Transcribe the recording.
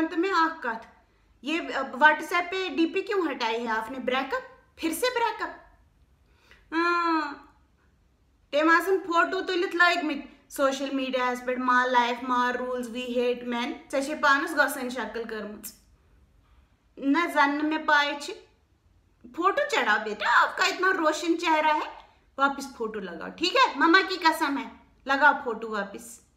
अंत में आकात ये व्हाट्सएप पे डीपी क्यों हटाई है आपने ब्रेकअप फिर से ब्रेकअप टेमासन हाँ। फोटो तो लिख लाइक मिट सोशल मीडियास पे मा लाइफ मा रूल्स वी हेट मैन ऐसे पानस गसन शक्ल करम न जन में पाए फोटो चढ़ा बेटा आपका इतना रोशन चेहरा है वापस फोटो लगाओ ठीक है मम्मा की कसम है लगाओ फोटो वापस